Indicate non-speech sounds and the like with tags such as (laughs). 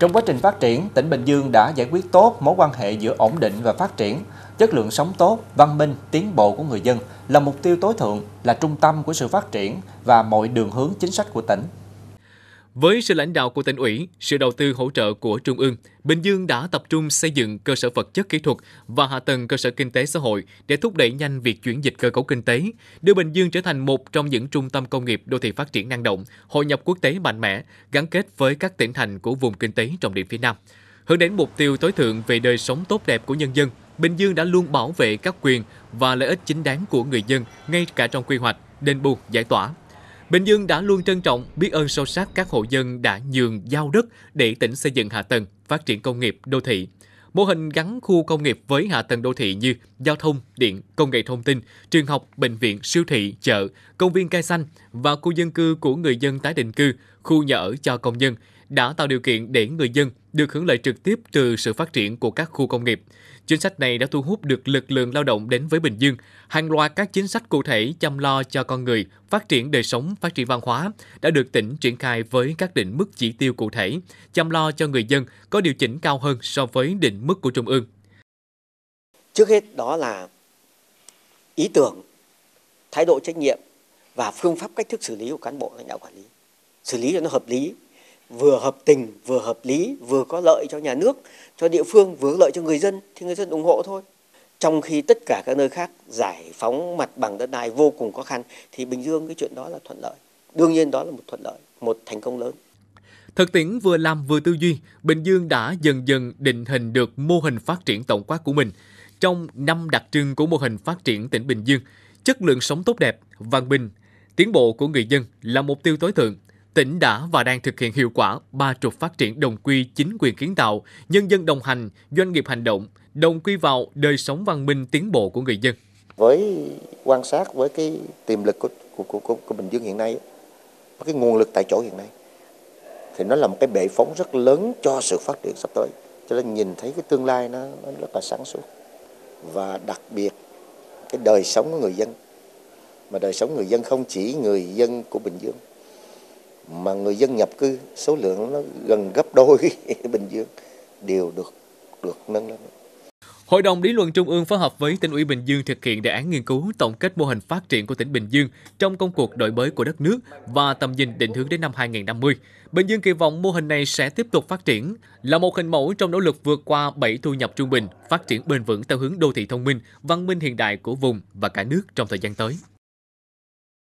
Trong quá trình phát triển, tỉnh Bình Dương đã giải quyết tốt mối quan hệ giữa ổn định và phát triển, chất lượng sống tốt, văn minh, tiến bộ của người dân là mục tiêu tối thượng, là trung tâm của sự phát triển và mọi đường hướng chính sách của tỉnh. Với sự lãnh đạo của tỉnh ủy, sự đầu tư hỗ trợ của Trung ương, Bình Dương đã tập trung xây dựng cơ sở vật chất kỹ thuật và hạ tầng cơ sở kinh tế xã hội để thúc đẩy nhanh việc chuyển dịch cơ cấu kinh tế, đưa Bình Dương trở thành một trong những trung tâm công nghiệp đô thị phát triển năng động, hội nhập quốc tế mạnh mẽ, gắn kết với các tỉnh thành của vùng kinh tế trọng điểm phía Nam. Hướng đến mục tiêu tối thượng về đời sống tốt đẹp của nhân dân, Bình Dương đã luôn bảo vệ các quyền và lợi ích chính đáng của người dân ngay cả trong quy hoạch, đền bù, giải tỏa, Bình Dương đã luôn trân trọng, biết ơn sâu sắc các hộ dân đã nhường giao đất để tỉnh xây dựng hạ tầng, phát triển công nghiệp, đô thị. Mô hình gắn khu công nghiệp với hạ tầng đô thị như giao thông, điện, công nghệ thông tin, trường học, bệnh viện, siêu thị, chợ, công viên cây xanh và khu dân cư của người dân tái định cư, khu nhà ở cho công nhân đã tạo điều kiện để người dân được hưởng lợi trực tiếp từ sự phát triển của các khu công nghiệp. Chính sách này đã thu hút được lực lượng lao động đến với Bình Dương. Hàng loạt các chính sách cụ thể chăm lo cho con người, phát triển đời sống, phát triển văn hóa đã được tỉnh triển khai với các định mức chỉ tiêu cụ thể, chăm lo cho người dân có điều chỉnh cao hơn so với định mức của Trung ương. Trước hết đó là ý tưởng, thái độ trách nhiệm và phương pháp cách thức xử lý của cán bộ lãnh đạo quản lý. Xử lý cho nó hợp lý, vừa hợp tình, vừa hợp lý, vừa có lợi cho nhà nước, cho địa phương, vừa có lợi cho người dân thì người dân ủng hộ thôi. Trong khi tất cả các nơi khác giải phóng mặt bằng đất đai vô cùng khó khăn thì Bình Dương cái chuyện đó là thuận lợi. Đương nhiên đó là một thuận lợi, một thành công lớn. Thực tiễn vừa làm vừa tư duy, Bình Dương đã dần dần định hình được mô hình phát triển tổng quát của mình. Trong năm đặc trưng của mô hình phát triển tỉnh Bình Dương, chất lượng sống tốt đẹp, văn minh, tiến bộ của người dân là mục tiêu tối thượng – Tỉnh đã và đang thực hiện hiệu quả ba trục phát triển đồng quy chính quyền kiến tạo, nhân dân đồng hành, doanh nghiệp hành động, đồng quy vào đời sống văn minh tiến bộ của người dân. Với quan sát với cái tiềm lực của của của, của, của Bình Dương hiện nay, cái nguồn lực tại chỗ hiện nay thì nó là một cái bệ phóng rất lớn cho sự phát triển sắp tới. Cho nên nhìn thấy cái tương lai nó, nó rất là sáng suốt và đặc biệt cái đời sống của người dân mà đời sống người dân không chỉ người dân của Bình Dương mà người dân nhập cư số lượng nó gần gấp đôi (laughs) Bình Dương đều được được nâng lên. Hội đồng lý luận Trung ương phối hợp với tỉnh ủy Bình Dương thực hiện đề án nghiên cứu tổng kết mô hình phát triển của tỉnh Bình Dương trong công cuộc đổi mới của đất nước và tầm nhìn định hướng đến năm 2050. Bình Dương kỳ vọng mô hình này sẽ tiếp tục phát triển là một hình mẫu trong nỗ lực vượt qua 7 thu nhập trung bình, phát triển bền vững theo hướng đô thị thông minh, văn minh hiện đại của vùng và cả nước trong thời gian tới.